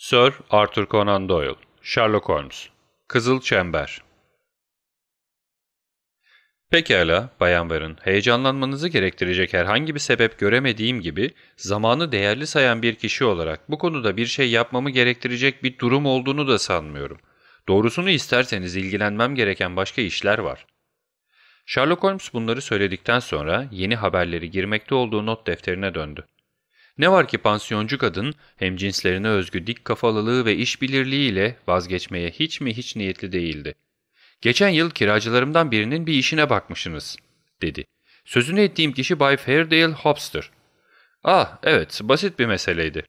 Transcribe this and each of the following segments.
Sir Arthur Conan Doyle, Sherlock Holmes, Kızıl Çember Pekala, Bayan Warren, heyecanlanmanızı gerektirecek herhangi bir sebep göremediğim gibi zamanı değerli sayan bir kişi olarak bu konuda bir şey yapmamı gerektirecek bir durum olduğunu da sanmıyorum. Doğrusunu isterseniz ilgilenmem gereken başka işler var. Sherlock Holmes bunları söyledikten sonra yeni haberleri girmekte olduğu not defterine döndü. Ne var ki pansiyoncu kadın hem cinslerine özgü dik kafalılığı ve işbirliğiyle vazgeçmeye hiç mi hiç niyetli değildi. ''Geçen yıl kiracılarımdan birinin bir işine bakmışsınız.'' dedi. Sözünü ettiğim kişi Bay Fairdale Hobster. Ah evet basit bir meseleydi.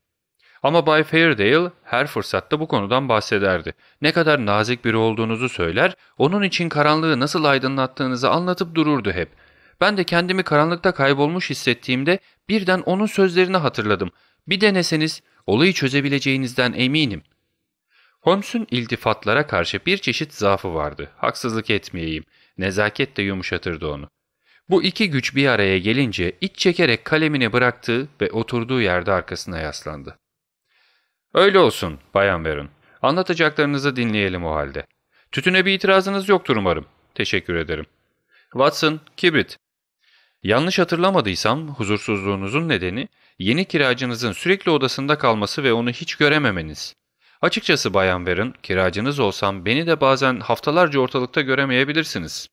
Ama Bay Fairdale her fırsatta bu konudan bahsederdi. Ne kadar nazik biri olduğunuzu söyler, onun için karanlığı nasıl aydınlattığınızı anlatıp dururdu hep. Ben de kendimi karanlıkta kaybolmuş hissettiğimde birden onun sözlerini hatırladım. Bir deneseniz olayı çözebileceğinizden eminim. Holmes'un iltifatlara karşı bir çeşit zaafı vardı. Haksızlık etmeyeyim. Nezaket de yumuşatırdı onu. Bu iki güç bir araya gelince iç çekerek kalemini bıraktı ve oturduğu yerde arkasına yaslandı. Öyle olsun Bayan Veron. Anlatacaklarınızı dinleyelim o halde. Tütüne bir itirazınız yoktur umarım. Teşekkür ederim. Watson, kibrit. Yanlış hatırlamadıysam huzursuzluğunuzun nedeni yeni kiracınızın sürekli odasında kalması ve onu hiç görememeniz. Açıkçası Bayan Verin, kiracınız olsam beni de bazen haftalarca ortalıkta göremeyebilirsiniz.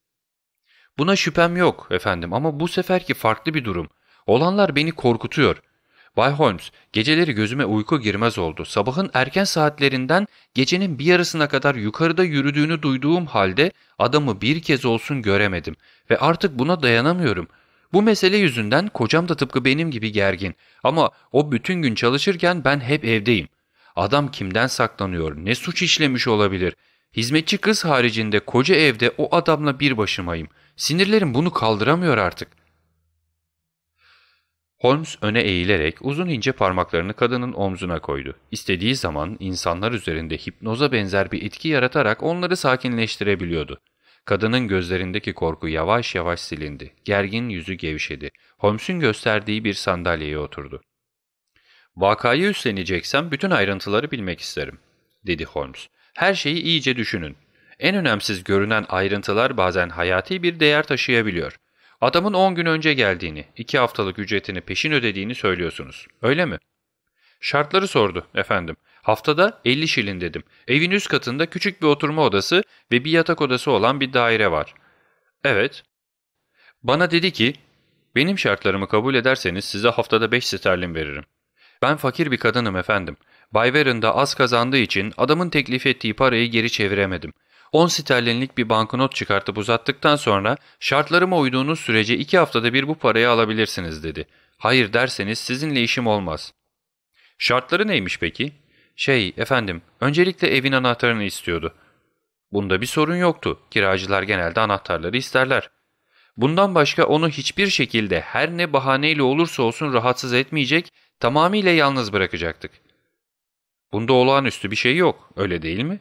Buna şüphem yok efendim ama bu seferki farklı bir durum. Olanlar beni korkutuyor. Bay Holmes, geceleri gözüme uyku girmez oldu. Sabahın erken saatlerinden gecenin bir yarısına kadar yukarıda yürüdüğünü duyduğum halde adamı bir kez olsun göremedim ve artık buna dayanamıyorum.'' Bu mesele yüzünden kocam da tıpkı benim gibi gergin ama o bütün gün çalışırken ben hep evdeyim. Adam kimden saklanıyor, ne suç işlemiş olabilir? Hizmetçi kız haricinde koca evde o adamla bir başımayım. Sinirlerim bunu kaldıramıyor artık. Holmes öne eğilerek uzun ince parmaklarını kadının omzuna koydu. İstediği zaman insanlar üzerinde hipnoza benzer bir etki yaratarak onları sakinleştirebiliyordu. Kadının gözlerindeki korku yavaş yavaş silindi. Gergin yüzü gevşedi. Holmes'un gösterdiği bir sandalyeye oturdu. ''Vakayı üstleneceksem bütün ayrıntıları bilmek isterim.'' dedi Holmes. ''Her şeyi iyice düşünün. En önemsiz görünen ayrıntılar bazen hayati bir değer taşıyabiliyor. Adamın 10 gün önce geldiğini, 2 haftalık ücretini peşin ödediğini söylüyorsunuz. Öyle mi?'' ''Şartları sordu efendim. Haftada 50 şilin dedim. Evin üst katında küçük bir oturma odası ve bir yatak odası olan bir daire var. Evet. Bana dedi ki, benim şartlarımı kabul ederseniz size haftada 5 sterlin veririm. Ben fakir bir kadınım efendim. Bay Warren da az kazandığı için adamın teklif ettiği parayı geri çeviremedim. 10 sterlinlik bir banknot çıkartıp uzattıktan sonra şartlarıma uyduğunuz sürece 2 haftada bir bu parayı alabilirsiniz dedi. Hayır derseniz sizinle işim olmaz. Şartları neymiş peki? ''Şey efendim, öncelikle evin anahtarını istiyordu.'' Bunda bir sorun yoktu. Kiracılar genelde anahtarları isterler. Bundan başka onu hiçbir şekilde her ne bahaneyle olursa olsun rahatsız etmeyecek, tamamıyla yalnız bırakacaktık. Bunda olağanüstü bir şey yok, öyle değil mi?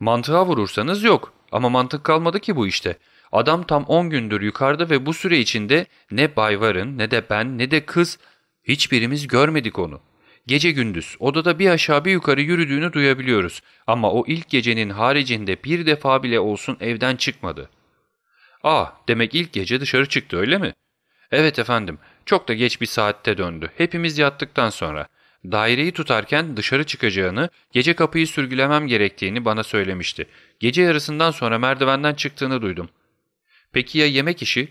Mantığa vurursanız yok ama mantık kalmadı ki bu işte. Adam tam 10 gündür yukarıda ve bu süre içinde ne Bayvar'ın ne de ben ne de kız hiçbirimiz görmedik onu.'' Gece gündüz odada bir aşağı bir yukarı yürüdüğünü duyabiliyoruz ama o ilk gecenin haricinde bir defa bile olsun evden çıkmadı. Aa demek ilk gece dışarı çıktı öyle mi? Evet efendim çok da geç bir saatte döndü hepimiz yattıktan sonra. Daireyi tutarken dışarı çıkacağını, gece kapıyı sürgülemem gerektiğini bana söylemişti. Gece yarısından sonra merdivenden çıktığını duydum. Peki ya yemek işi?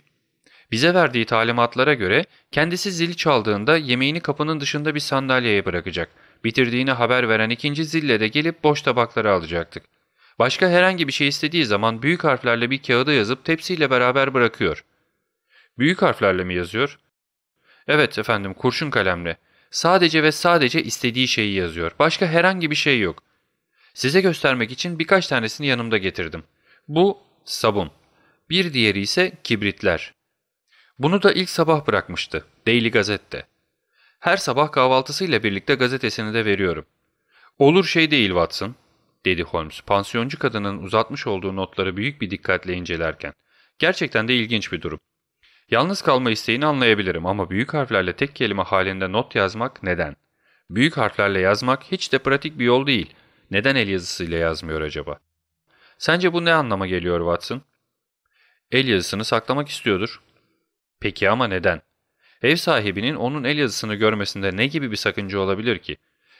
Bize verdiği talimatlara göre kendisi zil çaldığında yemeğini kapının dışında bir sandalyeye bırakacak. Bitirdiğini haber veren ikinci zille de gelip boş tabakları alacaktık. Başka herhangi bir şey istediği zaman büyük harflerle bir kağıda yazıp tepsiyle beraber bırakıyor. Büyük harflerle mi yazıyor? Evet efendim kurşun kalemle. Sadece ve sadece istediği şeyi yazıyor. Başka herhangi bir şey yok. Size göstermek için birkaç tanesini yanımda getirdim. Bu sabun. Bir diğeri ise kibritler. Bunu da ilk sabah bırakmıştı, Daily Gazette. Her sabah kahvaltısıyla birlikte gazetesini de veriyorum. Olur şey değil Watson, dedi Holmes, pansiyoncu kadının uzatmış olduğu notları büyük bir dikkatle incelerken. Gerçekten de ilginç bir durum. Yalnız kalma isteğini anlayabilirim ama büyük harflerle tek kelime halinde not yazmak neden? Büyük harflerle yazmak hiç de pratik bir yol değil. Neden el yazısıyla yazmıyor acaba? Sence bu ne anlama geliyor Watson? El yazısını saklamak istiyordur. Peki ama neden? Ev sahibinin onun el yazısını görmesinde ne gibi bir sakınca olabilir ki?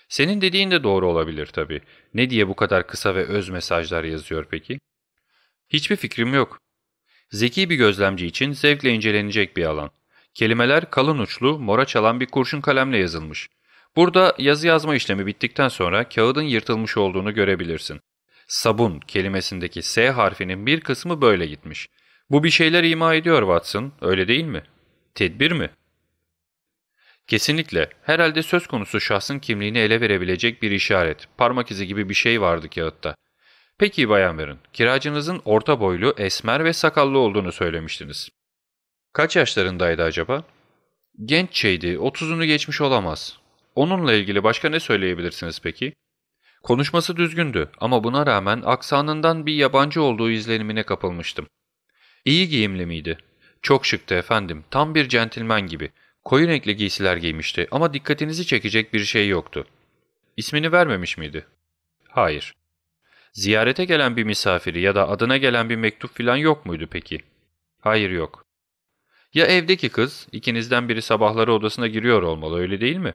Senin dediğin de doğru olabilir tabii. Ne diye bu kadar kısa ve öz mesajlar yazıyor peki? Hiçbir fikrim yok. Zeki bir gözlemci için zevkle incelenecek bir alan. Kelimeler kalın uçlu, mora çalan bir kurşun kalemle yazılmış. Burada yazı yazma işlemi bittikten sonra kağıdın yırtılmış olduğunu görebilirsin. Sabun kelimesindeki S harfinin bir kısmı böyle gitmiş. Bu bir şeyler ima ediyor Watson, öyle değil mi? Tedbir mi? Kesinlikle. Herhalde söz konusu şahsın kimliğini ele verebilecek bir işaret, parmak izi gibi bir şey vardı kağıtta. Peki Bayan Verin, kiracınızın orta boylu, esmer ve sakallı olduğunu söylemiştiniz. Kaç yaşlarındaydı acaba? Genç şeydi, 30'unu geçmiş olamaz. Onunla ilgili başka ne söyleyebilirsiniz peki? Konuşması düzgündü ama buna rağmen aksanından bir yabancı olduğu izlenimine kapılmıştım. İyi giyimli miydi? Çok şıktı efendim, tam bir centilmen gibi. Koyu renkli giysiler giymişti ama dikkatinizi çekecek bir şey yoktu. İsmini vermemiş miydi? Hayır. Ziyarete gelen bir misafiri ya da adına gelen bir mektup filan yok muydu peki? Hayır yok. Ya evdeki kız, ikinizden biri sabahları odasına giriyor olmalı öyle değil mi?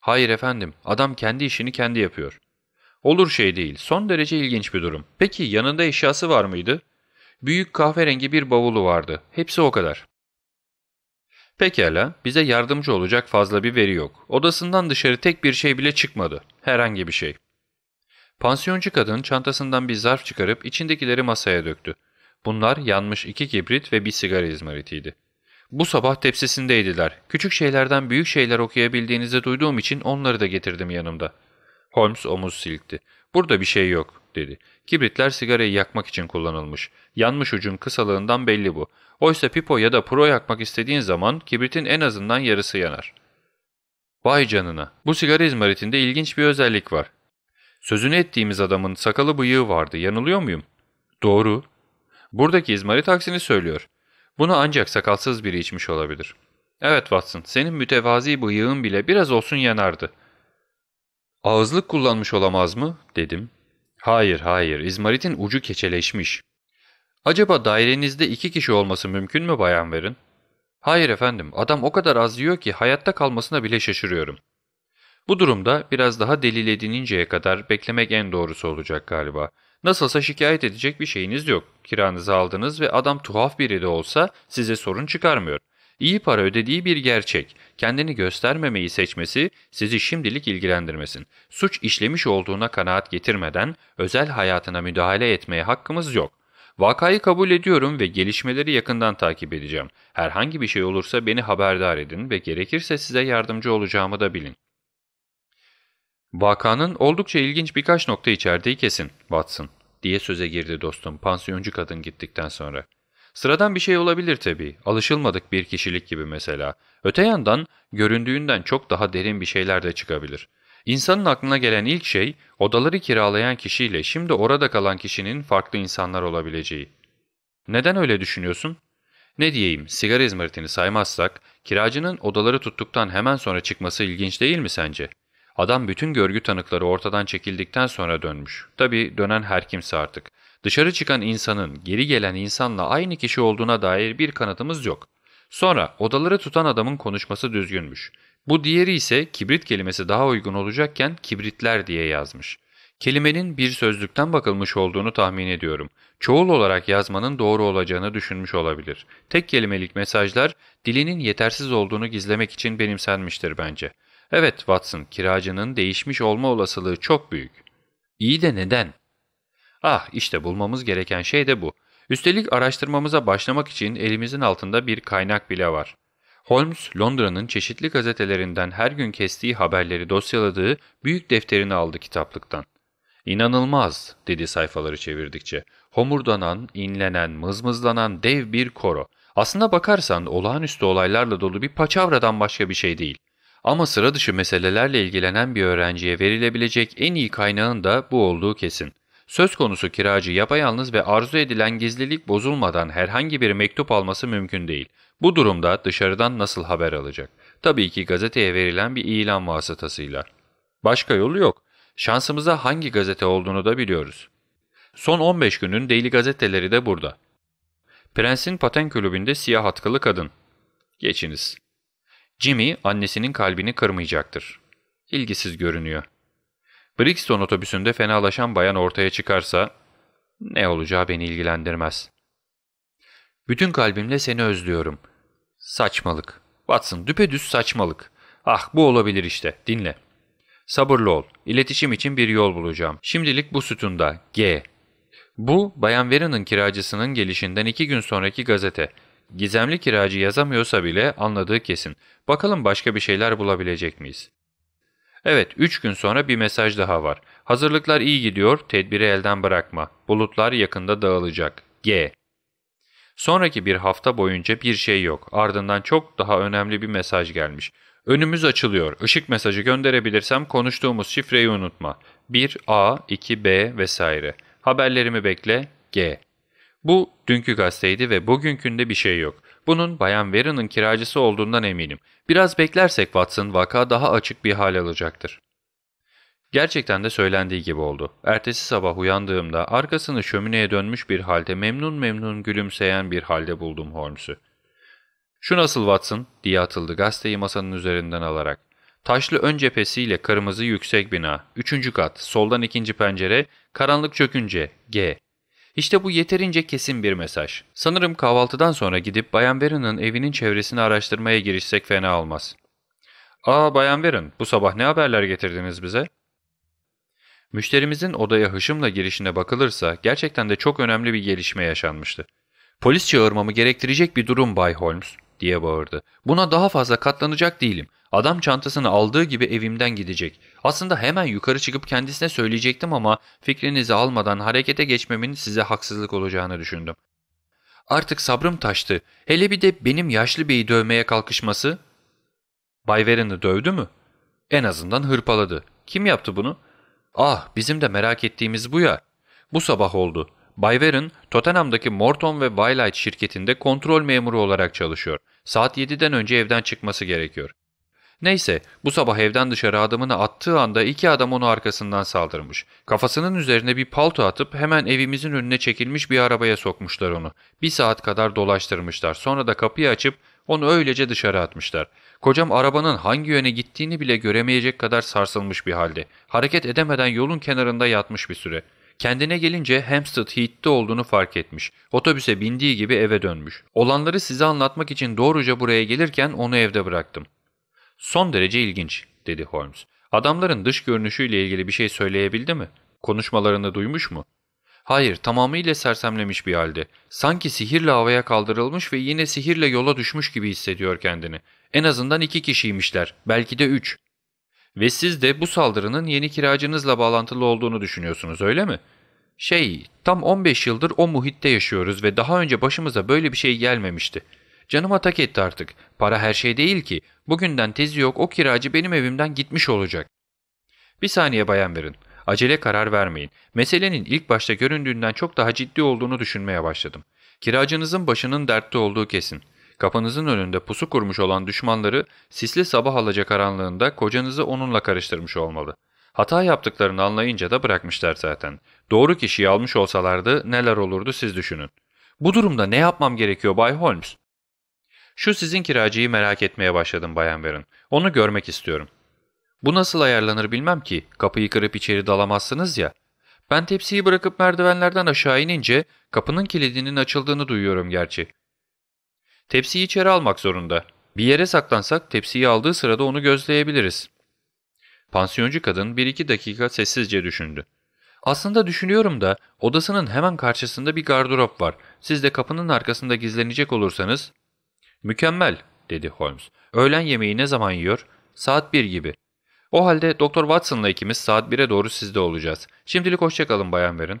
Hayır efendim, adam kendi işini kendi yapıyor. Olur şey değil, son derece ilginç bir durum. Peki yanında eşyası var mıydı? Büyük kahverengi bir bavulu vardı. Hepsi o kadar. Pekala, bize yardımcı olacak fazla bir veri yok. Odasından dışarı tek bir şey bile çıkmadı. Herhangi bir şey. Pansiyoncu kadın çantasından bir zarf çıkarıp içindekileri masaya döktü. Bunlar yanmış iki kibrit ve bir sigara izmaritiydi. Bu sabah tepsisindeydiler. Küçük şeylerden büyük şeyler okuyabildiğinizi duyduğum için onları da getirdim yanımda. Holmes omuz silkti. Burada bir şey yok dedi. Kibritler sigarayı yakmak için kullanılmış. Yanmış ucun kısalığından belli bu. Oysa pipo ya da pro yakmak istediğin zaman kibritin en azından yarısı yanar. Vay canına. Bu sigara izmaritinde ilginç bir özellik var. Sözünü ettiğimiz adamın sakalı bıyığı vardı. Yanılıyor muyum? Doğru. Buradaki izmarit aksini söylüyor. Bunu ancak sakalsız biri içmiş olabilir. Evet Watson, senin mütevazi bıyığın bile biraz olsun yanardı. Ağızlık kullanmış olamaz mı? dedim. Hayır hayır İzmarit'in ucu keçeleşmiş. Acaba dairenizde iki kişi olması mümkün mü Bayan Verin? Hayır efendim adam o kadar az yiyor ki hayatta kalmasına bile şaşırıyorum. Bu durumda biraz daha delil edininceye kadar beklemek en doğrusu olacak galiba. Nasılsa şikayet edecek bir şeyiniz yok. Kiranızı aldınız ve adam tuhaf biri de olsa size sorun çıkarmıyor. İyi para ödediği bir gerçek. Kendini göstermemeyi seçmesi sizi şimdilik ilgilendirmesin. Suç işlemiş olduğuna kanaat getirmeden özel hayatına müdahale etmeye hakkımız yok. Vakayı kabul ediyorum ve gelişmeleri yakından takip edeceğim. Herhangi bir şey olursa beni haberdar edin ve gerekirse size yardımcı olacağımı da bilin. Vakanın oldukça ilginç birkaç nokta içerdiği kesin, Watson, diye söze girdi dostum pansiyoncu kadın gittikten sonra. Sıradan bir şey olabilir tabii, alışılmadık bir kişilik gibi mesela. Öte yandan göründüğünden çok daha derin bir şeyler de çıkabilir. İnsanın aklına gelen ilk şey odaları kiralayan kişiyle şimdi orada kalan kişinin farklı insanlar olabileceği. Neden öyle düşünüyorsun? Ne diyeyim, sigara izmaritini saymazsak kiracının odaları tuttuktan hemen sonra çıkması ilginç değil mi sence? Adam bütün görgü tanıkları ortadan çekildikten sonra dönmüş. Tabi dönen her kimse artık. Dışarı çıkan insanın geri gelen insanla aynı kişi olduğuna dair bir kanıtımız yok. Sonra odaları tutan adamın konuşması düzgünmüş. Bu diğeri ise kibrit kelimesi daha uygun olacakken kibritler diye yazmış. Kelimenin bir sözlükten bakılmış olduğunu tahmin ediyorum. Çoğul olarak yazmanın doğru olacağını düşünmüş olabilir. Tek kelimelik mesajlar dilinin yetersiz olduğunu gizlemek için benimsenmiştir bence. Evet Watson, kiracının değişmiş olma olasılığı çok büyük. İyi de neden? Ah işte bulmamız gereken şey de bu. Üstelik araştırmamıza başlamak için elimizin altında bir kaynak bile var. Holmes, Londra'nın çeşitli gazetelerinden her gün kestiği haberleri dosyaladığı büyük defterini aldı kitaplıktan. İnanılmaz, dedi sayfaları çevirdikçe. Homurdanan, inlenen, mızmızlanan dev bir koro. Aslına bakarsan olağanüstü olaylarla dolu bir paçavradan başka bir şey değil. Ama sıra dışı meselelerle ilgilenen bir öğrenciye verilebilecek en iyi kaynağın da bu olduğu kesin. Söz konusu kiracı yapayalnız ve arzu edilen gizlilik bozulmadan herhangi bir mektup alması mümkün değil. Bu durumda dışarıdan nasıl haber alacak? Tabii ki gazeteye verilen bir ilan vasıtasıyla. Başka yolu yok. Şansımıza hangi gazete olduğunu da biliyoruz. Son 15 günün deli gazeteleri de burada. Prensin Paten Kulübü'nde siyah atkılı kadın. Geçiniz. Jimmy annesinin kalbini kırmayacaktır. İlgisiz görünüyor. Brixton otobüsünde fenalaşan bayan ortaya çıkarsa ne olacağı beni ilgilendirmez. Bütün kalbimle seni özlüyorum. Saçmalık. Watson düpedüz saçmalık. Ah bu olabilir işte dinle. Sabırlı ol. İletişim için bir yol bulacağım. Şimdilik bu sütunda. G. Bu Bayan Verin'in kiracısının gelişinden iki gün sonraki gazete. Gizemli kiracı yazamıyorsa bile anladığı kesin. Bakalım başka bir şeyler bulabilecek miyiz? Evet, üç gün sonra bir mesaj daha var. Hazırlıklar iyi gidiyor, tedbiri elden bırakma. Bulutlar yakında dağılacak. G. Sonraki bir hafta boyunca bir şey yok. Ardından çok daha önemli bir mesaj gelmiş. Önümüz açılıyor. Işık mesajı gönderebilirsem konuştuğumuz şifreyi unutma. 1A, 2B vesaire. Haberlerimi bekle. G. Bu dünkü gazeteydi ve bugünkünde bir şey yok. Bunun Bayan Verin'in kiracısı olduğundan eminim. Biraz beklersek Watson vaka daha açık bir hal alacaktır. Gerçekten de söylendiği gibi oldu. Ertesi sabah uyandığımda arkasını şömineye dönmüş bir halde memnun memnun gülümseyen bir halde buldum Holmes'u. ''Şu nasıl Watson?'' diye atıldı gazeteyi masanın üzerinden alarak. Taşlı ön cephesiyle kırmızı yüksek bina, üçüncü kat, soldan ikinci pencere, karanlık çökünce, G. İşte bu yeterince kesin bir mesaj. Sanırım kahvaltıdan sonra gidip Bayan Veron'ın evinin çevresini araştırmaya girişsek fena olmaz. ''Aa Bayan Veron, bu sabah ne haberler getirdiniz bize?'' Müşterimizin odaya hışımla girişine bakılırsa gerçekten de çok önemli bir gelişme yaşanmıştı. Polis çağırmamı gerektirecek bir durum Bay Holmes diye bağırdı. Buna daha fazla katlanacak değilim. Adam çantasını aldığı gibi evimden gidecek. Aslında hemen yukarı çıkıp kendisine söyleyecektim ama fikrinizi almadan harekete geçmemin size haksızlık olacağını düşündüm. Artık sabrım taştı. Hele bir de benim yaşlı beyi dövmeye kalkışması. Bay Veren'i dövdü mü? En azından hırpaladı. Kim yaptı bunu? Ah bizim de merak ettiğimiz bu ya. Bu sabah oldu. Bay Veren, Tottenham'daki Morton ve Wildlight şirketinde kontrol memuru olarak çalışıyor. Saat 7'den önce evden çıkması gerekiyor. Neyse bu sabah evden dışarı adımını attığı anda iki adam onu arkasından saldırmış. Kafasının üzerine bir palto atıp hemen evimizin önüne çekilmiş bir arabaya sokmuşlar onu. Bir saat kadar dolaştırmışlar sonra da kapıyı açıp onu öylece dışarı atmışlar. Kocam arabanın hangi yöne gittiğini bile göremeyecek kadar sarsılmış bir halde. Hareket edemeden yolun kenarında yatmış bir süre.'' Kendine gelince Hampstead Heath'te olduğunu fark etmiş. Otobüse bindiği gibi eve dönmüş. Olanları size anlatmak için doğruca buraya gelirken onu evde bıraktım. Son derece ilginç, dedi Holmes. Adamların dış görünüşüyle ilgili bir şey söyleyebildi mi? Konuşmalarını duymuş mu? Hayır, tamamıyla sersemlemiş bir halde. Sanki sihirle havaya kaldırılmış ve yine sihirle yola düşmüş gibi hissediyor kendini. En azından iki kişiymişler, belki de üç. Ve siz de bu saldırının yeni kiracınızla bağlantılı olduğunu düşünüyorsunuz öyle mi? Şey, tam 15 yıldır o muhitte yaşıyoruz ve daha önce başımıza böyle bir şey gelmemişti. Canım atak etti artık. Para her şey değil ki. Bugünden tezi yok o kiracı benim evimden gitmiş olacak. Bir saniye bayan verin. Acele karar vermeyin. Meselenin ilk başta göründüğünden çok daha ciddi olduğunu düşünmeye başladım. Kiracınızın başının dertte olduğu kesin. Kapınızın önünde pusu kurmuş olan düşmanları sisli sabah alacakaranlığında kocanızı onunla karıştırmış olmalı. Hata yaptıklarını anlayınca da bırakmışlar zaten. Doğru kişiyi almış olsalardı neler olurdu siz düşünün. Bu durumda ne yapmam gerekiyor Bay Holmes? Şu sizin kiracıyı merak etmeye başladım Bayan Warren. Onu görmek istiyorum. Bu nasıl ayarlanır bilmem ki. Kapıyı kırıp içeri dalamazsınız ya. Ben tepsiyi bırakıp merdivenlerden aşağı inince kapının kilidinin açıldığını duyuyorum gerçi. Tepsiyi içeri almak zorunda. Bir yere saklansak tepsiyi aldığı sırada onu gözleyebiliriz. Pansiyoncu kadın bir iki dakika sessizce düşündü. Aslında düşünüyorum da odasının hemen karşısında bir gardırop var. Siz de kapının arkasında gizlenecek olursanız... Mükemmel dedi Holmes. Öğlen yemeği ne zaman yiyor? Saat bir gibi. O halde Doktor Watson'la ikimiz saat 1'e doğru sizde olacağız. Şimdilik hoşçakalın Bayan Verin.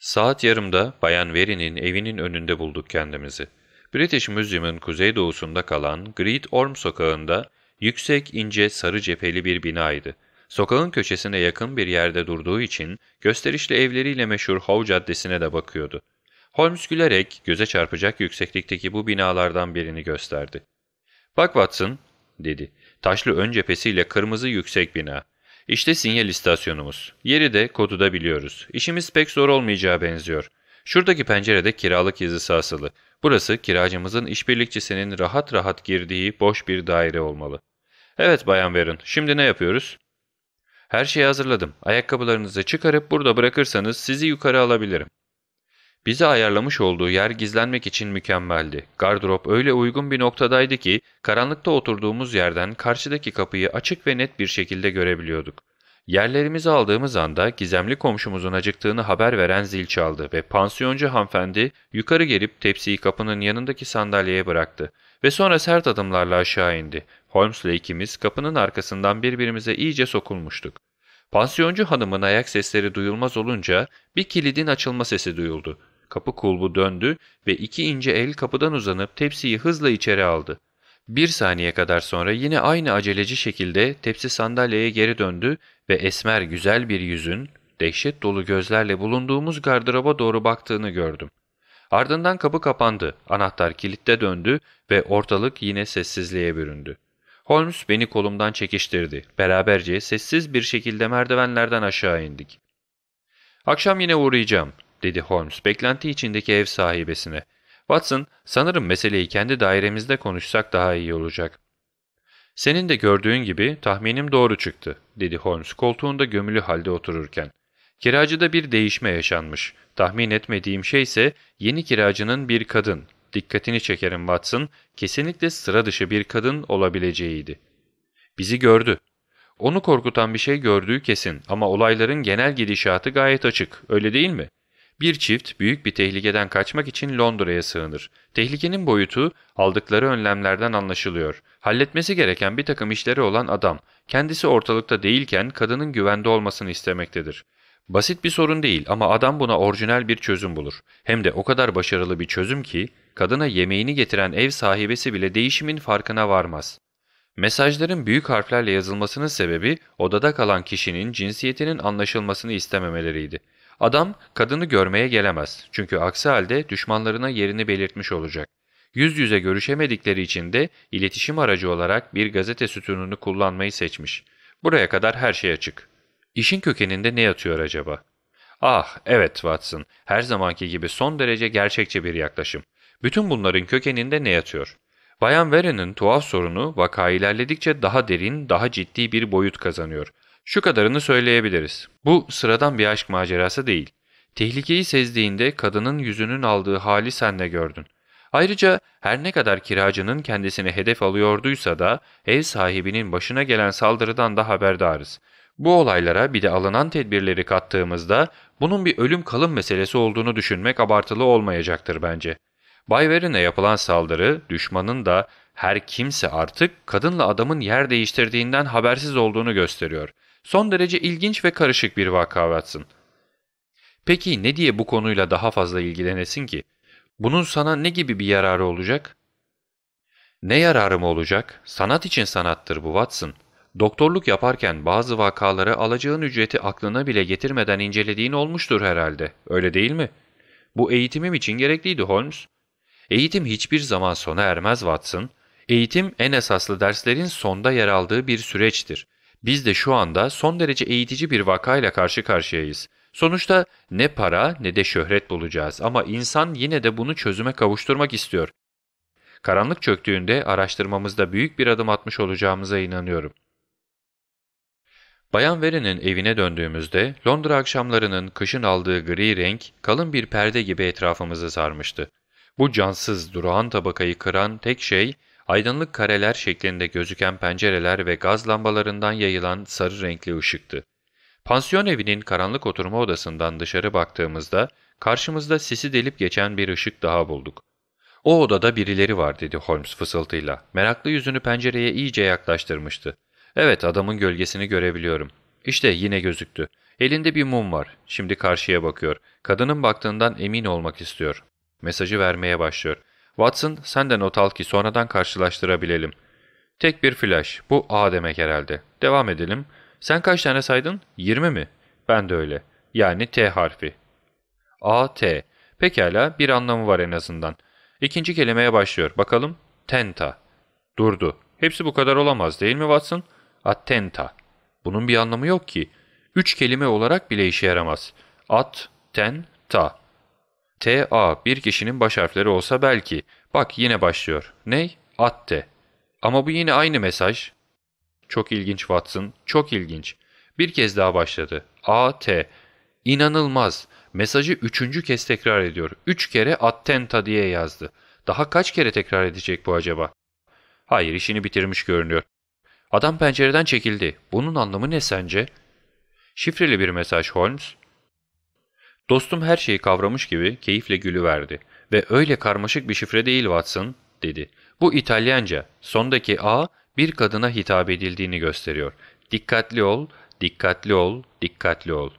Saat yarımda Bayan Verin'in evinin önünde bulduk kendimizi. British Museum'un kuzeydoğusunda kalan Great Orm sokağında yüksek, ince, sarı cepheli bir binaydı. Sokağın köşesine yakın bir yerde durduğu için gösterişli evleriyle meşhur Howe Caddesi'ne de bakıyordu. Holmes gülerek göze çarpacak yükseklikteki bu binalardan birini gösterdi. ''Bak Watson'' dedi. Taşlı ön cephesiyle kırmızı yüksek bina. İşte sinyal istasyonumuz. Yeri de kodu da biliyoruz. İşimiz pek zor olmayacağı benziyor. Şuradaki pencerede kiralık yazısı asılı. Burası kiracımızın işbirlikçisinin rahat rahat girdiği boş bir daire olmalı. Evet Bayan Verin, şimdi ne yapıyoruz? Her şeyi hazırladım. Ayakkabılarınızı çıkarıp burada bırakırsanız sizi yukarı alabilirim. Bizi ayarlamış olduğu yer gizlenmek için mükemmeldi. Gardırop öyle uygun bir noktadaydı ki karanlıkta oturduğumuz yerden karşıdaki kapıyı açık ve net bir şekilde görebiliyorduk. Yerlerimizi aldığımız anda gizemli komşumuzun acıktığını haber veren zil çaldı ve pansiyoncu hanımefendi yukarı gelip tepsiyi kapının yanındaki sandalyeye bıraktı ve sonra sert adımlarla aşağı indi. Holmes Holmes'la ikimiz kapının arkasından birbirimize iyice sokulmuştuk. Pansiyoncu hanımın ayak sesleri duyulmaz olunca bir kilidin açılma sesi duyuldu. Kapı kulbu döndü ve iki ince el kapıdan uzanıp tepsiyi hızla içeri aldı. Bir saniye kadar sonra yine aynı aceleci şekilde tepsi sandalyeye geri döndü ve esmer güzel bir yüzün, dehşet dolu gözlerle bulunduğumuz gardıroba doğru baktığını gördüm. Ardından kapı kapandı, anahtar kilitte döndü ve ortalık yine sessizliğe büründü. Holmes beni kolumdan çekiştirdi. Beraberce sessiz bir şekilde merdivenlerden aşağı indik. ''Akşam yine uğrayacağım.'' dedi Holmes beklenti içindeki ev sahibesine. Watson, sanırım meseleyi kendi dairemizde konuşsak daha iyi olacak. Senin de gördüğün gibi tahminim doğru çıktı, dedi Holmes koltuğunda gömülü halde otururken. Kiracıda bir değişme yaşanmış. Tahmin etmediğim şey ise yeni kiracının bir kadın, dikkatini çekerim Watson, kesinlikle sıra dışı bir kadın olabileceğiydi. Bizi gördü. Onu korkutan bir şey gördüğü kesin ama olayların genel gidişatı gayet açık, öyle değil mi? Bir çift büyük bir tehlikeden kaçmak için Londra'ya sığınır. Tehlikenin boyutu aldıkları önlemlerden anlaşılıyor. Halletmesi gereken bir takım işleri olan adam, kendisi ortalıkta değilken kadının güvende olmasını istemektedir. Basit bir sorun değil ama adam buna orijinal bir çözüm bulur. Hem de o kadar başarılı bir çözüm ki kadına yemeğini getiren ev sahibesi bile değişimin farkına varmaz. Mesajların büyük harflerle yazılmasının sebebi odada kalan kişinin cinsiyetinin anlaşılmasını istememeleriydi. Adam kadını görmeye gelemez çünkü aksi halde düşmanlarına yerini belirtmiş olacak. Yüz yüze görüşemedikleri için de iletişim aracı olarak bir gazete sütununu kullanmayı seçmiş. Buraya kadar her şey açık. İşin kökeninde ne yatıyor acaba? Ah evet Watson, her zamanki gibi son derece gerçekçi bir yaklaşım. Bütün bunların kökeninde ne yatıyor? Bayan Veren'in tuhaf sorunu vaka ilerledikçe daha derin, daha ciddi bir boyut kazanıyor şu kadarını söyleyebiliriz. Bu sıradan bir aşk macerası değil. Tehlikeyi sezdiğinde kadının yüzünün aldığı hali sen de gördün. Ayrıca her ne kadar kiracının kendisini hedef alıyorduysa da ev sahibinin başına gelen saldırıdan da haberdarız. Bu olaylara bir de alınan tedbirleri kattığımızda bunun bir ölüm kalım meselesi olduğunu düşünmek abartılı olmayacaktır bence. Bay Verin'e yapılan saldırı düşmanın da her kimse artık kadınla adamın yer değiştirdiğinden habersiz olduğunu gösteriyor. Son derece ilginç ve karışık bir vakavatsın. Peki ne diye bu konuyla daha fazla ilgilenesin ki? Bunun sana ne gibi bir yararı olacak? Ne yararı mı olacak? Sanat için sanattır bu Watson. Doktorluk yaparken bazı vakaları alacağın ücreti aklına bile getirmeden incelediğin olmuştur herhalde. Öyle değil mi? Bu eğitimim için gerekliydi Holmes. Eğitim hiçbir zaman sona ermez Watson. Eğitim en esaslı derslerin sonda yer aldığı bir süreçtir. Biz de şu anda son derece eğitici bir vakayla karşı karşıyayız. Sonuçta ne para ne de şöhret bulacağız ama insan yine de bunu çözüme kavuşturmak istiyor. Karanlık çöktüğünde araştırmamızda büyük bir adım atmış olacağımıza inanıyorum. Bayan Veri'nin evine döndüğümüzde Londra akşamlarının kışın aldığı gri renk kalın bir perde gibi etrafımızı sarmıştı. Bu cansız durağan tabakayı kıran tek şey aydınlık kareler şeklinde gözüken pencereler ve gaz lambalarından yayılan sarı renkli ışıktı. Pansiyon evinin karanlık oturma odasından dışarı baktığımızda karşımızda sisi delip geçen bir ışık daha bulduk. O odada birileri var dedi Holmes fısıltıyla. Meraklı yüzünü pencereye iyice yaklaştırmıştı. Evet adamın gölgesini görebiliyorum. İşte yine gözüktü. Elinde bir mum var. Şimdi karşıya bakıyor. Kadının baktığından emin olmak istiyor. Mesajı vermeye başlıyor. Watson sen de not al ki sonradan karşılaştırabilelim. Tek bir flash. Bu A demek herhalde. Devam edelim. Sen kaç tane saydın? 20 mi? Ben de öyle. Yani T harfi. A, T. Pekala bir anlamı var en azından. İkinci kelimeye başlıyor. Bakalım. Tenta. Durdu. Hepsi bu kadar olamaz değil mi Watson? Attenta. Bunun bir anlamı yok ki. Üç kelime olarak bile işe yaramaz. At, ten, ta. T, A bir kişinin baş harfleri olsa belki. Bak yine başlıyor. Ney? Atte. Ama bu yine aynı mesaj. Çok ilginç Watson, çok ilginç. Bir kez daha başladı. A, T. İnanılmaz. Mesajı üçüncü kez tekrar ediyor. Üç kere attenta diye yazdı. Daha kaç kere tekrar edecek bu acaba? Hayır işini bitirmiş görünüyor. Adam pencereden çekildi. Bunun anlamı ne sence? Şifreli bir mesaj Holmes. Dostum her şeyi kavramış gibi keyifle gülüverdi. Ve öyle karmaşık bir şifre değil Watson, dedi. Bu İtalyanca, sondaki A bir kadına hitap edildiğini gösteriyor. Dikkatli ol, dikkatli ol, dikkatli ol.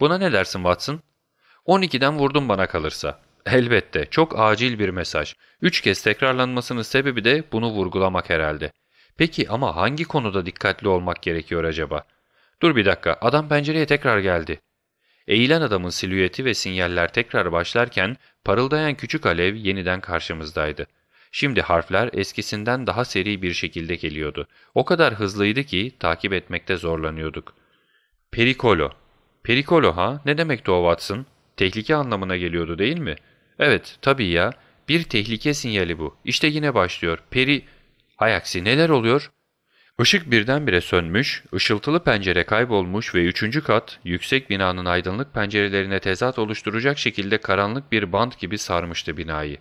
Buna ne dersin Watson? 12'den vurdun bana kalırsa. Elbette, çok acil bir mesaj. Üç kez tekrarlanmasının sebebi de bunu vurgulamak herhalde. Peki ama hangi konuda dikkatli olmak gerekiyor acaba? Dur bir dakika, adam pencereye tekrar geldi. Eğilen adamın silüeti ve sinyaller tekrar başlarken parıldayan küçük alev yeniden karşımızdaydı. Şimdi harfler eskisinden daha seri bir şekilde geliyordu. O kadar hızlıydı ki takip etmekte zorlanıyorduk. Perikolo. Perikolo ha? Ne demek o Watson? Tehlike anlamına geliyordu değil mi? Evet, tabii ya. Bir tehlike sinyali bu. İşte yine başlıyor. Peri... Hay neler oluyor? Işık birdenbire sönmüş, ışıltılı pencere kaybolmuş ve üçüncü kat yüksek binanın aydınlık pencerelerine tezat oluşturacak şekilde karanlık bir bant gibi sarmıştı binayı.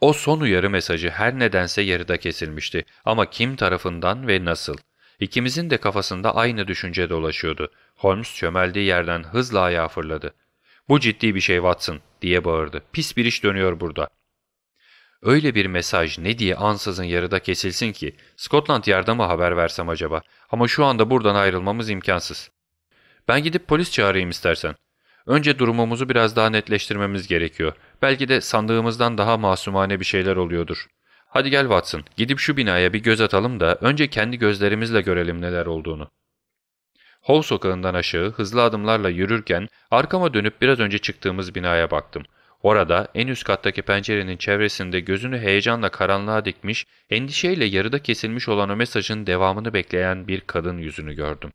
O son uyarı mesajı her nedense yarıda kesilmişti ama kim tarafından ve nasıl? İkimizin de kafasında aynı düşünce dolaşıyordu. Holmes çömeldiği yerden hızla ayağa fırladı. ''Bu ciddi bir şey Watson'' diye bağırdı. ''Pis bir iş dönüyor burada.'' Öyle bir mesaj ne diye ansızın yarıda kesilsin ki Scotland Yard'a mı haber versem acaba? Ama şu anda buradan ayrılmamız imkansız. Ben gidip polis çağırayım istersen. Önce durumumuzu biraz daha netleştirmemiz gerekiyor. Belki de sandığımızdan daha masumane bir şeyler oluyordur. Hadi gel Watson, gidip şu binaya bir göz atalım da önce kendi gözlerimizle görelim neler olduğunu. Hall sokağından aşağı hızlı adımlarla yürürken arkama dönüp biraz önce çıktığımız binaya baktım. Orada en üst kattaki pencerenin çevresinde gözünü heyecanla karanlığa dikmiş, endişeyle yarıda kesilmiş olan o mesajın devamını bekleyen bir kadın yüzünü gördüm.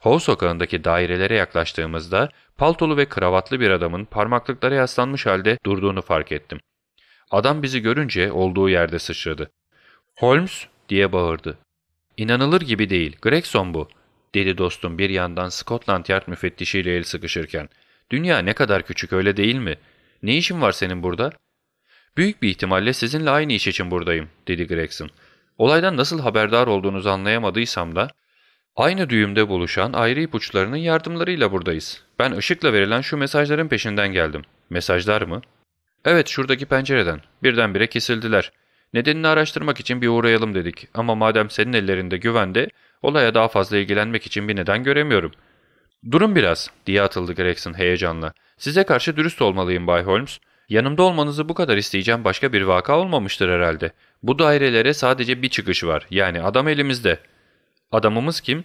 Hov sokağındaki dairelere yaklaştığımızda paltolu ve kravatlı bir adamın parmaklıklara yaslanmış halde durduğunu fark ettim. Adam bizi görünce olduğu yerde sıçradı. ''Holmes!'' diye bağırdı. ''İnanılır gibi değil, Gregson bu.'' dedi dostum bir yandan Scotland Yard müfettişiyle el sıkışırken. ''Dünya ne kadar küçük öyle değil mi?'' Ne işin var senin burada? Büyük bir ihtimalle sizinle aynı iş için buradayım dedi Gregson. Olaydan nasıl haberdar olduğunuzu anlayamadıysam da aynı düğümde buluşan ayrı ipuçlarının yardımlarıyla buradayız. Ben ışıkla verilen şu mesajların peşinden geldim. Mesajlar mı? Evet şuradaki pencereden. Birdenbire kesildiler. Nedenini araştırmak için bir uğrayalım dedik ama madem senin ellerinde güvende olaya daha fazla ilgilenmek için bir neden göremiyorum.'' ''Durun biraz'' diye atıldı Gregson heyecanla. ''Size karşı dürüst olmalıyım Bay Holmes. Yanımda olmanızı bu kadar isteyeceğim başka bir vaka olmamıştır herhalde. Bu dairelere sadece bir çıkış var. Yani adam elimizde.'' ''Adamımız kim?''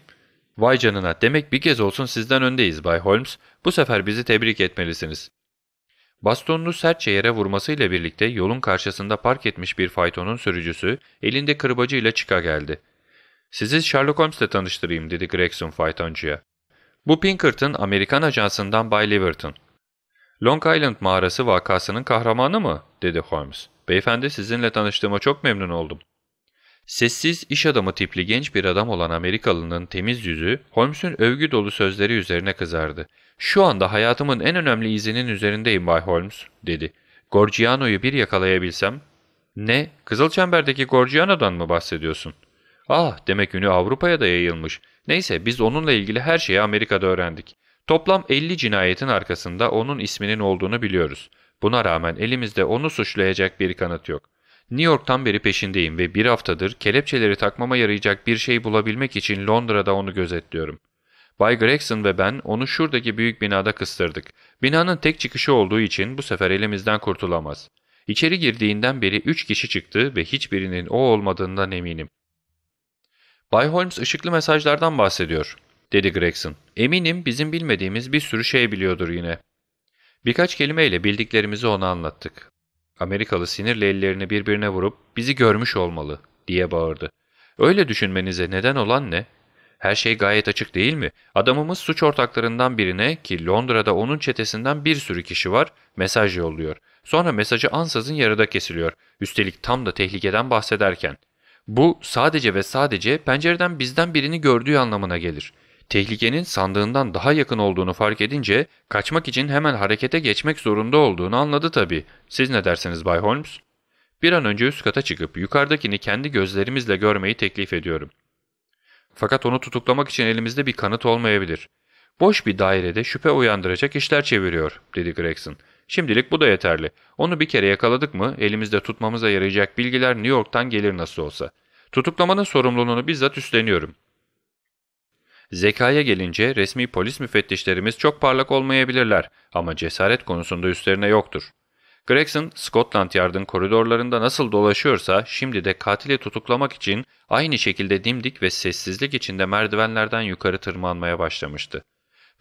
''Vay canına demek bir kez olsun sizden öndeyiz Bay Holmes. Bu sefer bizi tebrik etmelisiniz.'' Bastonunu sertçe yere vurmasıyla birlikte yolun karşısında park etmiş bir faytonun sürücüsü elinde kırbacıyla çıka geldi. ''Sizi Sherlock Holmes'le tanıştırayım'' dedi Gregson faytoncuya. Bu Pinkerton Amerikan ajansından Bay Liverton. Long Island mağarası vakasının kahramanı mı? dedi Holmes. Beyefendi sizinle tanıştığıma çok memnun oldum. Sessiz, iş adamı tipli genç bir adam olan Amerikalının temiz yüzü, Holmes'un övgü dolu sözleri üzerine kızardı. ''Şu anda hayatımın en önemli izinin üzerindeyim Bay Holmes.'' dedi. ''Gorgiano'yu bir yakalayabilsem...'' ''Ne? Kızılçember'deki Gorgiano'dan mı bahsediyorsun?'' ''Ah, demek ünü Avrupa'ya da yayılmış. Neyse biz onunla ilgili her şeyi Amerika'da öğrendik. Toplam 50 cinayetin arkasında onun isminin olduğunu biliyoruz. Buna rağmen elimizde onu suçlayacak bir kanıt yok. New York'tan beri peşindeyim ve bir haftadır kelepçeleri takmama yarayacak bir şey bulabilmek için Londra'da onu gözetliyorum. Bay Gregson ve ben onu şuradaki büyük binada kıstırdık. Binanın tek çıkışı olduğu için bu sefer elimizden kurtulamaz. İçeri girdiğinden beri 3 kişi çıktı ve hiçbirinin o olmadığından eminim. Bay Holmes ışıklı mesajlardan bahsediyor, dedi Gregson. Eminim bizim bilmediğimiz bir sürü şey biliyordur yine. Birkaç kelimeyle bildiklerimizi ona anlattık. Amerikalı sinirle ellerini birbirine vurup bizi görmüş olmalı diye bağırdı. Öyle düşünmenize neden olan ne? Her şey gayet açık değil mi? Adamımız suç ortaklarından birine ki Londra'da onun çetesinden bir sürü kişi var mesaj yolluyor. Sonra mesajı ansızın yarıda kesiliyor. Üstelik tam da tehlikeden bahsederken. Bu sadece ve sadece pencereden bizden birini gördüğü anlamına gelir. Tehlikenin sandığından daha yakın olduğunu fark edince kaçmak için hemen harekete geçmek zorunda olduğunu anladı tabii. Siz ne dersiniz Bay Holmes? Bir an önce üst kata çıkıp yukarıdakini kendi gözlerimizle görmeyi teklif ediyorum. Fakat onu tutuklamak için elimizde bir kanıt olmayabilir. Boş bir dairede şüphe uyandıracak işler çeviriyor, dedi Gregson. Şimdilik bu da yeterli. Onu bir kere yakaladık mı elimizde tutmamıza yarayacak bilgiler New York'tan gelir nasıl olsa. Tutuklamanın sorumluluğunu bizzat üstleniyorum. Zekaya gelince resmi polis müfettişlerimiz çok parlak olmayabilirler ama cesaret konusunda üstlerine yoktur. Gregson, Scotland Yard'ın koridorlarında nasıl dolaşıyorsa şimdi de katili tutuklamak için aynı şekilde dimdik ve sessizlik içinde merdivenlerden yukarı tırmanmaya başlamıştı.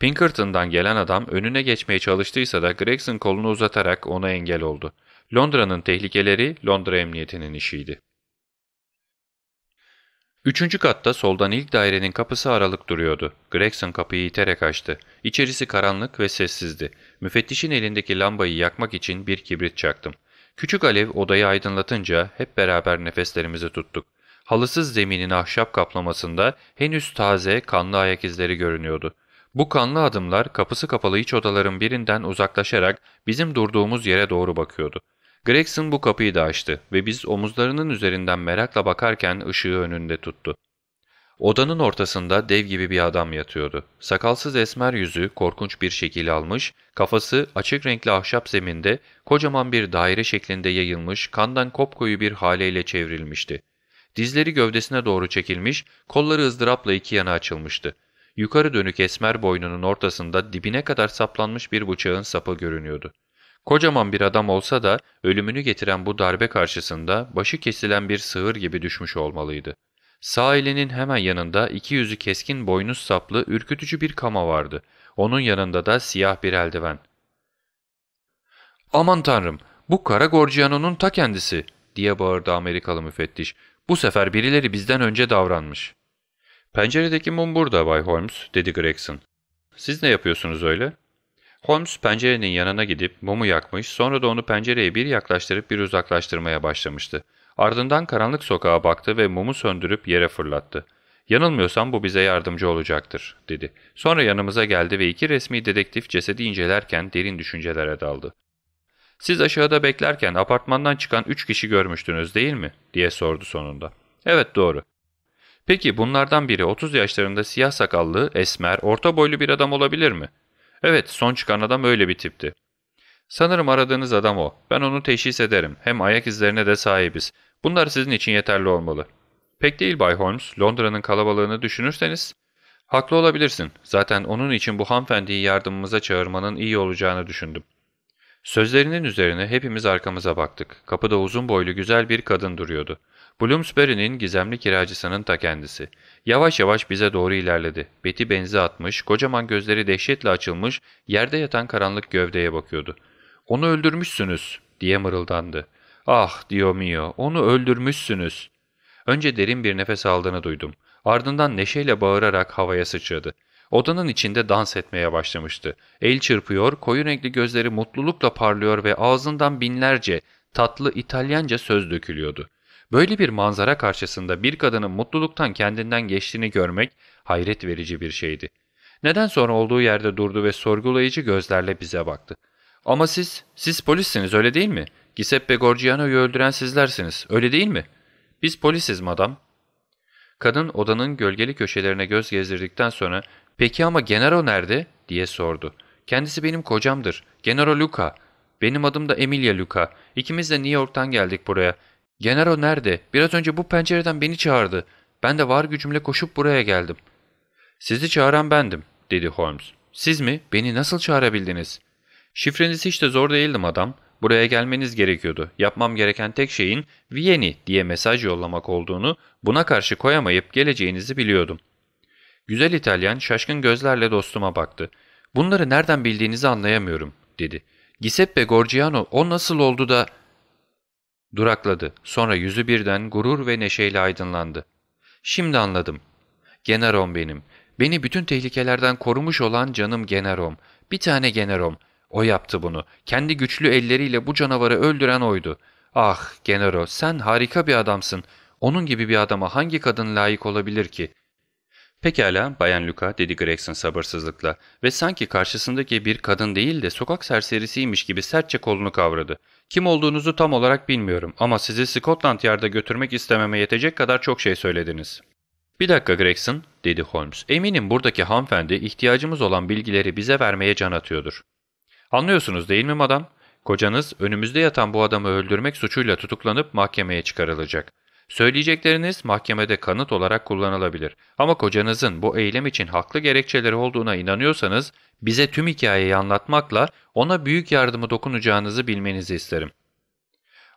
Pinkerton'dan gelen adam önüne geçmeye çalıştıysa da Gregson kolunu uzatarak ona engel oldu. Londra'nın tehlikeleri Londra Emniyeti'nin işiydi. Üçüncü katta soldan ilk dairenin kapısı aralık duruyordu. Gregson kapıyı iterek açtı. İçerisi karanlık ve sessizdi. Müfettişin elindeki lambayı yakmak için bir kibrit çaktım. Küçük alev odayı aydınlatınca hep beraber nefeslerimizi tuttuk. Halısız zeminin ahşap kaplamasında henüz taze kanlı ayak izleri görünüyordu. Bu kanlı adımlar kapısı kapalı iç odaların birinden uzaklaşarak bizim durduğumuz yere doğru bakıyordu. Gregson bu kapıyı da açtı ve biz omuzlarının üzerinden merakla bakarken ışığı önünde tuttu. Odanın ortasında dev gibi bir adam yatıyordu. Sakalsız esmer yüzü korkunç bir şekil almış, kafası açık renkli ahşap zeminde kocaman bir daire şeklinde yayılmış, kandan kopkoyu bir haleyle çevrilmişti. Dizleri gövdesine doğru çekilmiş, kolları ızdırapla iki yana açılmıştı. Yukarı dönük esmer boynunun ortasında dibine kadar saplanmış bir bıçağın sapı görünüyordu. Kocaman bir adam olsa da ölümünü getiren bu darbe karşısında başı kesilen bir sığır gibi düşmüş olmalıydı. Sağ elinin hemen yanında iki yüzü keskin boynuz saplı ürkütücü bir kama vardı. Onun yanında da siyah bir eldiven. ''Aman tanrım bu Kara Gorgiano'nun ta kendisi!'' diye bağırdı Amerikalı müfettiş. ''Bu sefer birileri bizden önce davranmış.'' Penceredeki mum burada Bay Holmes dedi Gregson. Siz ne yapıyorsunuz öyle? Holmes pencerenin yanına gidip mumu yakmış sonra da onu pencereye bir yaklaştırıp bir uzaklaştırmaya başlamıştı. Ardından karanlık sokağa baktı ve mumu söndürüp yere fırlattı. ''Yanılmıyorsam bu bize yardımcı olacaktır.'' dedi. Sonra yanımıza geldi ve iki resmi dedektif cesedi incelerken derin düşüncelere daldı. ''Siz aşağıda beklerken apartmandan çıkan üç kişi görmüştünüz değil mi?'' diye sordu sonunda. ''Evet doğru. Peki bunlardan biri 30 yaşlarında siyah sakallı, esmer, orta boylu bir adam olabilir mi? Evet, son çıkan adam öyle bir tipti. Sanırım aradığınız adam o. Ben onu teşhis ederim. Hem ayak izlerine de sahibiz. Bunlar sizin için yeterli olmalı. Pek değil Bay Holmes. Londra'nın kalabalığını düşünürseniz... Haklı olabilirsin. Zaten onun için bu hanımefendiyi yardımımıza çağırmanın iyi olacağını düşündüm. Sözlerinin üzerine hepimiz arkamıza baktık. Kapıda uzun boylu güzel bir kadın duruyordu. Bloomsbury'nin gizemli kiracısının ta kendisi. Yavaş yavaş bize doğru ilerledi. Beti benzi atmış, kocaman gözleri dehşetle açılmış, yerde yatan karanlık gövdeye bakıyordu. ''Onu öldürmüşsünüz.'' diye mırıldandı. ''Ah Dio mio, onu öldürmüşsünüz.'' Önce derin bir nefes aldığını duydum. Ardından neşeyle bağırarak havaya sıçradı. Odanın içinde dans etmeye başlamıştı. El çırpıyor, koyu renkli gözleri mutlulukla parlıyor ve ağzından binlerce tatlı İtalyanca söz dökülüyordu. Böyle bir manzara karşısında bir kadının mutluluktan kendinden geçtiğini görmek hayret verici bir şeydi. Neden sonra olduğu yerde durdu ve sorgulayıcı gözlerle bize baktı. ''Ama siz, siz polissiniz öyle değil mi? Giuseppe Gorgiano'yu öldüren sizlersiniz öyle değil mi? Biz polisiz madam.'' Kadın odanın gölgeli köşelerine göz gezdirdikten sonra ''Peki ama Genaro nerede?'' diye sordu. ''Kendisi benim kocamdır. Genaro Luca. Benim adım da Emilia Luca. İkimiz de New York'tan geldik buraya. ''Genero nerede? Biraz önce bu pencereden beni çağırdı. Ben de var gücümle koşup buraya geldim.'' ''Sizi çağıran bendim.'' dedi Holmes. ''Siz mi? Beni nasıl çağırabildiniz?'' ''Şifreniz hiç de zor değildim adam. Buraya gelmeniz gerekiyordu. Yapmam gereken tek şeyin Viyeni diye mesaj yollamak olduğunu buna karşı koyamayıp geleceğinizi biliyordum.'' Güzel İtalyan şaşkın gözlerle dostuma baktı. ''Bunları nereden bildiğinizi anlayamıyorum.'' dedi. ''Giuseppe Gorgiano o nasıl oldu da...'' Durakladı. Sonra yüzü birden gurur ve neşeyle aydınlandı. Şimdi anladım. Generom benim. Beni bütün tehlikelerden korumuş olan canım Generom. Bir tane Generom. O yaptı bunu. Kendi güçlü elleriyle bu canavarı öldüren oydu. Ah Genero sen harika bir adamsın. Onun gibi bir adama hangi kadın layık olabilir ki? Pekala Bayan Luka dedi Gregson sabırsızlıkla ve sanki karşısındaki bir kadın değil de sokak serserisiymiş gibi sertçe kolunu kavradı. Kim olduğunuzu tam olarak bilmiyorum ama sizi Scotland Yard'a götürmek istememe yetecek kadar çok şey söylediniz. Bir dakika Gregson dedi Holmes. Eminim buradaki hanımefendi ihtiyacımız olan bilgileri bize vermeye can atıyordur. Anlıyorsunuz değil mi madam? Kocanız önümüzde yatan bu adamı öldürmek suçuyla tutuklanıp mahkemeye çıkarılacak. Söyleyecekleriniz mahkemede kanıt olarak kullanılabilir. Ama kocanızın bu eylem için haklı gerekçeleri olduğuna inanıyorsanız bize tüm hikayeyi anlatmakla ona büyük yardımı dokunacağınızı bilmenizi isterim.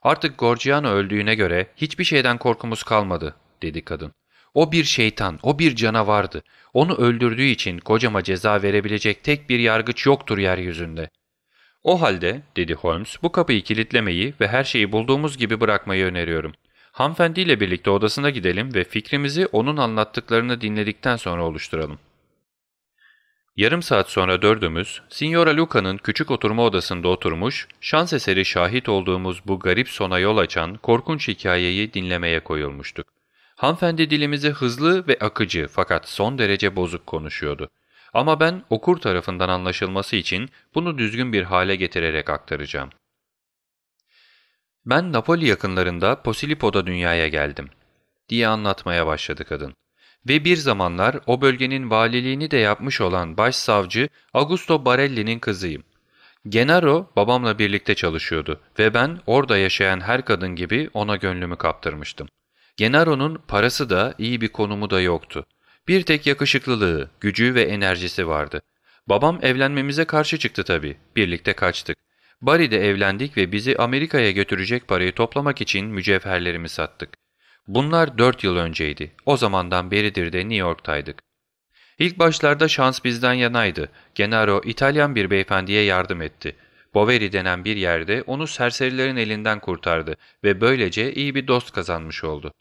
Artık Gorgiano öldüğüne göre hiçbir şeyden korkumuz kalmadı dedi kadın. O bir şeytan, o bir canavardı. Onu öldürdüğü için kocama ceza verebilecek tek bir yargıç yoktur yeryüzünde. O halde, dedi Holmes, bu kapıyı kilitlemeyi ve her şeyi bulduğumuz gibi bırakmayı öneriyorum. Hanımefendiyle birlikte odasına gidelim ve fikrimizi onun anlattıklarını dinledikten sonra oluşturalım. Yarım saat sonra dördümüz, Signora Luca'nın küçük oturma odasında oturmuş, şans eseri şahit olduğumuz bu garip sona yol açan korkunç hikayeyi dinlemeye koyulmuştuk. Hanımefendi dilimizi hızlı ve akıcı fakat son derece bozuk konuşuyordu. Ama ben okur tarafından anlaşılması için bunu düzgün bir hale getirerek aktaracağım. Ben Napoli yakınlarında Posilipo'da dünyaya geldim diye anlatmaya başladı kadın. Ve bir zamanlar o bölgenin valiliğini de yapmış olan başsavcı Augusto Barelli'nin kızıyım. Genaro babamla birlikte çalışıyordu ve ben orada yaşayan her kadın gibi ona gönlümü kaptırmıştım. Genaro'nun parası da iyi bir konumu da yoktu. Bir tek yakışıklılığı, gücü ve enerjisi vardı. Babam evlenmemize karşı çıktı tabii, birlikte kaçtık. Bari'de evlendik ve bizi Amerika'ya götürecek parayı toplamak için mücevherlerimi sattık. Bunlar 4 yıl önceydi. O zamandan beridir de New York'taydık. İlk başlarda şans bizden yanaydı. Genaro İtalyan bir beyefendiye yardım etti. Boveri denen bir yerde onu serserilerin elinden kurtardı ve böylece iyi bir dost kazanmış oldu.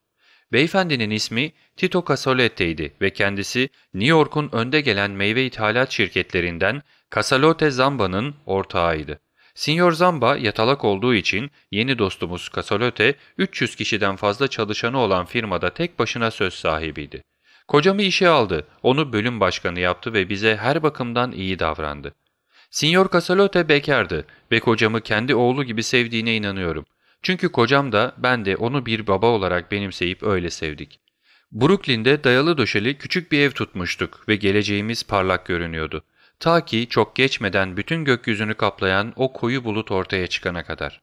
Beyefendinin ismi Tito Casolette'ydi ve kendisi New York'un önde gelen meyve ithalat şirketlerinden Casalote Zamba'nın ortağıydı. Sinyor Zamba yatalak olduğu için yeni dostumuz Casolote, 300 kişiden fazla çalışanı olan firmada tek başına söz sahibiydi. Kocamı işe aldı, onu bölüm başkanı yaptı ve bize her bakımdan iyi davrandı. Sinyor Casolote bekardı ve kocamı kendi oğlu gibi sevdiğine inanıyorum. Çünkü kocam da ben de onu bir baba olarak benimseyip öyle sevdik. Brooklyn'de dayalı döşeli küçük bir ev tutmuştuk ve geleceğimiz parlak görünüyordu. Ta ki çok geçmeden bütün gökyüzünü kaplayan o koyu bulut ortaya çıkana kadar.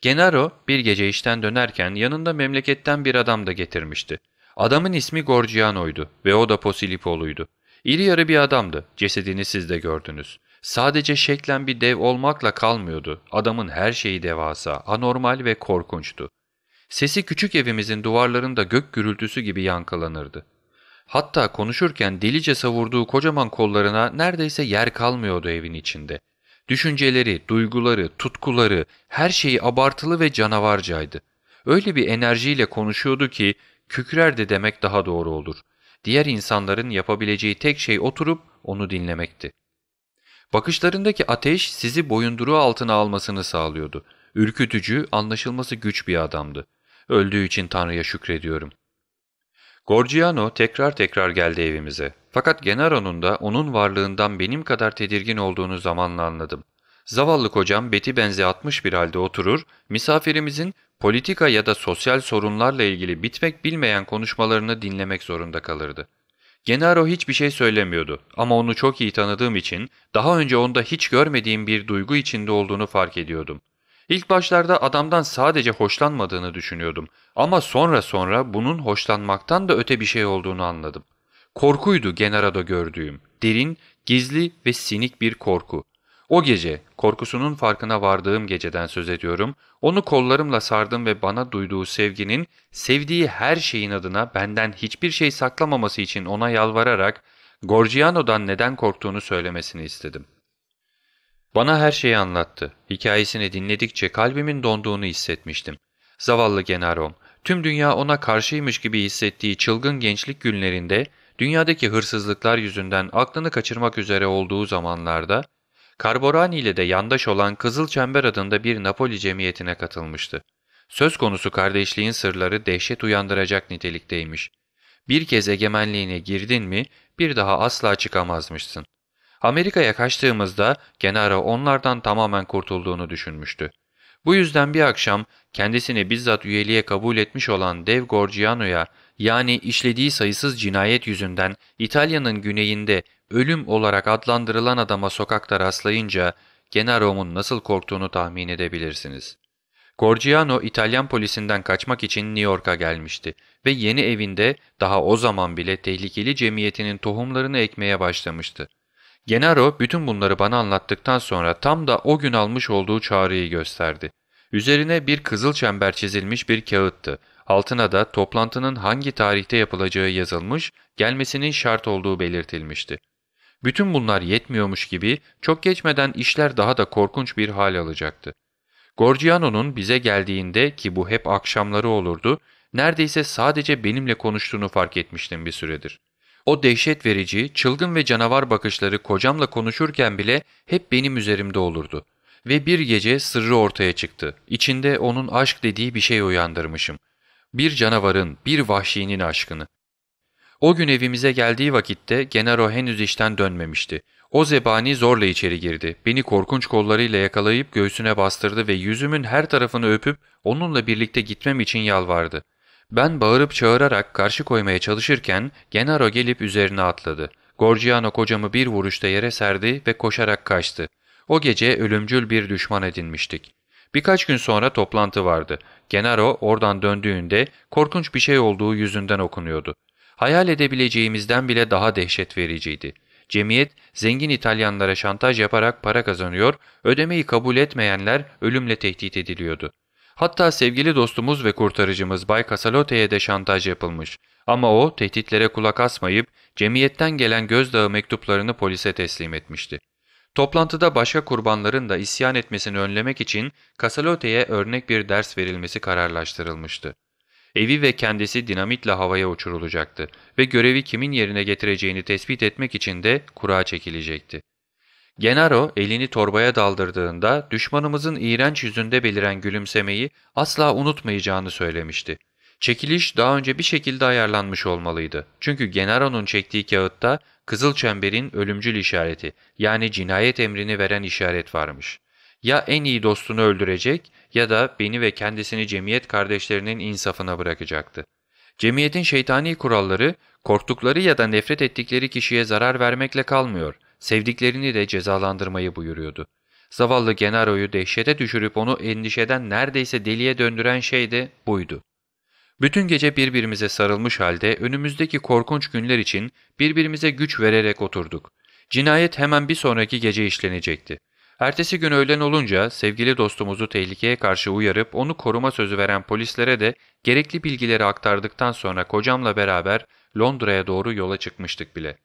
Genaro bir gece işten dönerken yanında memleketten bir adam da getirmişti. Adamın ismi Gorgiano'ydu ve o da Posilipolu'ydu. İri yarı bir adamdı, cesedini siz de gördünüz. Sadece şeklen bir dev olmakla kalmıyordu, adamın her şeyi devasa, anormal ve korkunçtu. Sesi küçük evimizin duvarlarında gök gürültüsü gibi yankılanırdı. Hatta konuşurken delice savurduğu kocaman kollarına neredeyse yer kalmıyordu evin içinde. Düşünceleri, duyguları, tutkuları, her şeyi abartılı ve canavarcaydı. Öyle bir enerjiyle konuşuyordu ki kükrer de demek daha doğru olur. Diğer insanların yapabileceği tek şey oturup onu dinlemekti. Bakışlarındaki ateş sizi boyunduruğu altına almasını sağlıyordu. Ürkütücü, anlaşılması güç bir adamdı. Öldüğü için Tanrı'ya şükrediyorum. Gorgiano tekrar tekrar geldi evimize. Fakat Genaro'nun da onun varlığından benim kadar tedirgin olduğunu zamanla anladım. Zavallı kocam beti benze atmış bir halde oturur, misafirimizin politika ya da sosyal sorunlarla ilgili bitmek bilmeyen konuşmalarını dinlemek zorunda kalırdı. Genaro hiçbir şey söylemiyordu ama onu çok iyi tanıdığım için daha önce onda hiç görmediğim bir duygu içinde olduğunu fark ediyordum. İlk başlarda adamdan sadece hoşlanmadığını düşünüyordum ama sonra sonra bunun hoşlanmaktan da öte bir şey olduğunu anladım. Korkuydu Genara'da gördüğüm, derin, gizli ve sinik bir korku. O gece, korkusunun farkına vardığım geceden söz ediyorum, onu kollarımla sardım ve bana duyduğu sevginin, sevdiği her şeyin adına benden hiçbir şey saklamaması için ona yalvararak Gorgiano'dan neden korktuğunu söylemesini istedim.'' Bana her şeyi anlattı. Hikayesini dinledikçe kalbimin donduğunu hissetmiştim. Zavallı Genaro, tüm dünya ona karşıymış gibi hissettiği çılgın gençlik günlerinde, dünyadaki hırsızlıklar yüzünden aklını kaçırmak üzere olduğu zamanlarda, Carborani ile de yandaş olan Kızıl Çember adında bir Napoli cemiyetine katılmıştı. Söz konusu kardeşliğin sırları dehşet uyandıracak nitelikteymiş. Bir kez egemenliğine girdin mi bir daha asla çıkamazmışsın. Amerika'ya kaçtığımızda Genaro onlardan tamamen kurtulduğunu düşünmüştü. Bu yüzden bir akşam kendisini bizzat üyeliğe kabul etmiş olan Dev Gorgiano'ya yani işlediği sayısız cinayet yüzünden İtalya'nın güneyinde ölüm olarak adlandırılan adama sokakta rastlayınca Genaro'nun nasıl korktuğunu tahmin edebilirsiniz. Gorgiano İtalyan polisinden kaçmak için New York'a gelmişti ve yeni evinde daha o zaman bile tehlikeli cemiyetinin tohumlarını ekmeye başlamıştı. Genaro bütün bunları bana anlattıktan sonra tam da o gün almış olduğu çağrıyı gösterdi. Üzerine bir kızıl çember çizilmiş bir kağıttı. Altına da toplantının hangi tarihte yapılacağı yazılmış, gelmesinin şart olduğu belirtilmişti. Bütün bunlar yetmiyormuş gibi çok geçmeden işler daha da korkunç bir hal alacaktı. Gorgiano'nun bize geldiğinde ki bu hep akşamları olurdu, neredeyse sadece benimle konuştuğunu fark etmiştim bir süredir. O dehşet verici, çılgın ve canavar bakışları kocamla konuşurken bile hep benim üzerimde olurdu. Ve bir gece sırrı ortaya çıktı. İçinde onun aşk dediği bir şey uyandırmışım. Bir canavarın, bir vahşinin aşkını. O gün evimize geldiği vakitte Genaro henüz işten dönmemişti. O zebani zorla içeri girdi. Beni korkunç kollarıyla yakalayıp göğsüne bastırdı ve yüzümün her tarafını öpüp onunla birlikte gitmem için yalvardı. Ben bağırıp çağırarak karşı koymaya çalışırken Genaro gelip üzerine atladı. Gorgiano kocamı bir vuruşta yere serdi ve koşarak kaçtı. O gece ölümcül bir düşman edinmiştik. Birkaç gün sonra toplantı vardı. Genaro oradan döndüğünde korkunç bir şey olduğu yüzünden okunuyordu. Hayal edebileceğimizden bile daha dehşet vericiydi. Cemiyet zengin İtalyanlara şantaj yaparak para kazanıyor, ödemeyi kabul etmeyenler ölümle tehdit ediliyordu. Hatta sevgili dostumuz ve kurtarıcımız Bay Casalote'ye de şantaj yapılmış. Ama o tehditlere kulak asmayıp cemiyetten gelen gözdağı mektuplarını polise teslim etmişti. Toplantıda başka kurbanların da isyan etmesini önlemek için Casalote'ye örnek bir ders verilmesi kararlaştırılmıştı. Evi ve kendisi dinamitle havaya uçurulacaktı ve görevi kimin yerine getireceğini tespit etmek için de kura çekilecekti. Genaro elini torbaya daldırdığında düşmanımızın iğrenç yüzünde beliren gülümsemeyi asla unutmayacağını söylemişti. Çekiliş daha önce bir şekilde ayarlanmış olmalıydı. Çünkü Genaro'nun çektiği kağıtta kızıl çemberin ölümcül işareti yani cinayet emrini veren işaret varmış. Ya en iyi dostunu öldürecek ya da beni ve kendisini cemiyet kardeşlerinin insafına bırakacaktı. Cemiyetin şeytani kuralları korktukları ya da nefret ettikleri kişiye zarar vermekle kalmıyor.'' sevdiklerini de cezalandırmayı buyuruyordu. Zavallı Genaro'yu dehşete düşürüp onu endişeden neredeyse deliye döndüren şey de buydu. Bütün gece birbirimize sarılmış halde önümüzdeki korkunç günler için birbirimize güç vererek oturduk. Cinayet hemen bir sonraki gece işlenecekti. Ertesi gün öğlen olunca sevgili dostumuzu tehlikeye karşı uyarıp onu koruma sözü veren polislere de gerekli bilgileri aktardıktan sonra kocamla beraber Londra'ya doğru yola çıkmıştık bile.''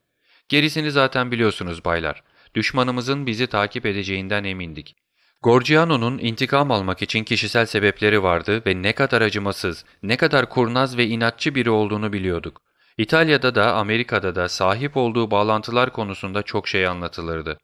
Gerisini zaten biliyorsunuz baylar. Düşmanımızın bizi takip edeceğinden emindik. Gorgiano'nun intikam almak için kişisel sebepleri vardı ve ne kadar acımasız, ne kadar kurnaz ve inatçı biri olduğunu biliyorduk. İtalya'da da Amerika'da da sahip olduğu bağlantılar konusunda çok şey anlatılırdı.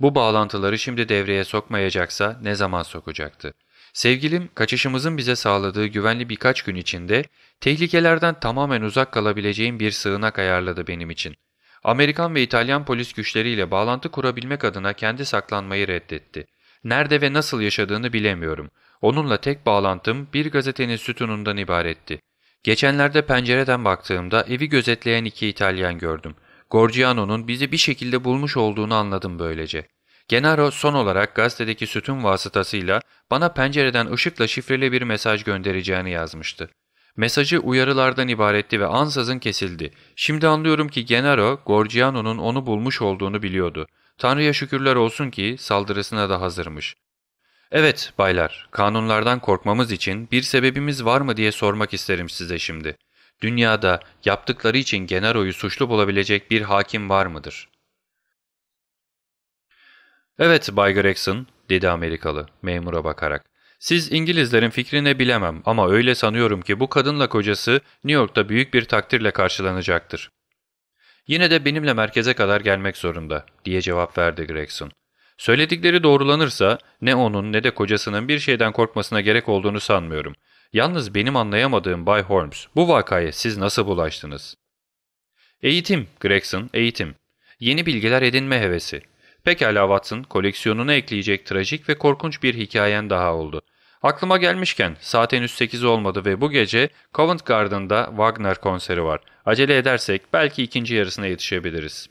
Bu bağlantıları şimdi devreye sokmayacaksa ne zaman sokacaktı? Sevgilim, kaçışımızın bize sağladığı güvenli birkaç gün içinde tehlikelerden tamamen uzak kalabileceğim bir sığınak ayarladı benim için.'' Amerikan ve İtalyan polis güçleriyle bağlantı kurabilmek adına kendi saklanmayı reddetti. Nerede ve nasıl yaşadığını bilemiyorum. Onunla tek bağlantım bir gazetenin sütunundan ibaretti. Geçenlerde pencereden baktığımda evi gözetleyen iki İtalyan gördüm. Gorgiano'nun bizi bir şekilde bulmuş olduğunu anladım böylece. Genaro son olarak gazetedeki sütun vasıtasıyla bana pencereden ışıkla şifreli bir mesaj göndereceğini yazmıştı. Mesajı uyarılardan ibaretti ve ansızın kesildi. Şimdi anlıyorum ki Genaro, Gorgiano'nun onu bulmuş olduğunu biliyordu. Tanrı'ya şükürler olsun ki saldırısına da hazırmış. Evet baylar, kanunlardan korkmamız için bir sebebimiz var mı diye sormak isterim size şimdi. Dünyada yaptıkları için Genaro'yu suçlu bulabilecek bir hakim var mıdır? Evet Bay Gregson, dedi Amerikalı memura bakarak. Siz İngilizlerin fikrini bilemem ama öyle sanıyorum ki bu kadınla kocası New York'ta büyük bir takdirle karşılanacaktır. Yine de benimle merkeze kadar gelmek zorunda diye cevap verdi Gregson. Söyledikleri doğrulanırsa ne onun ne de kocasının bir şeyden korkmasına gerek olduğunu sanmıyorum. Yalnız benim anlayamadığım Bay Holmes, bu vakaya siz nasıl bulaştınız? Eğitim, Gregson, eğitim. Yeni bilgiler edinme hevesi. Pekala Watson, koleksiyonuna ekleyecek trajik ve korkunç bir hikayen daha oldu. Aklıma gelmişken saat henüz 8 olmadı ve bu gece Covent Garden'da Wagner konseri var. Acele edersek belki ikinci yarısına yetişebiliriz.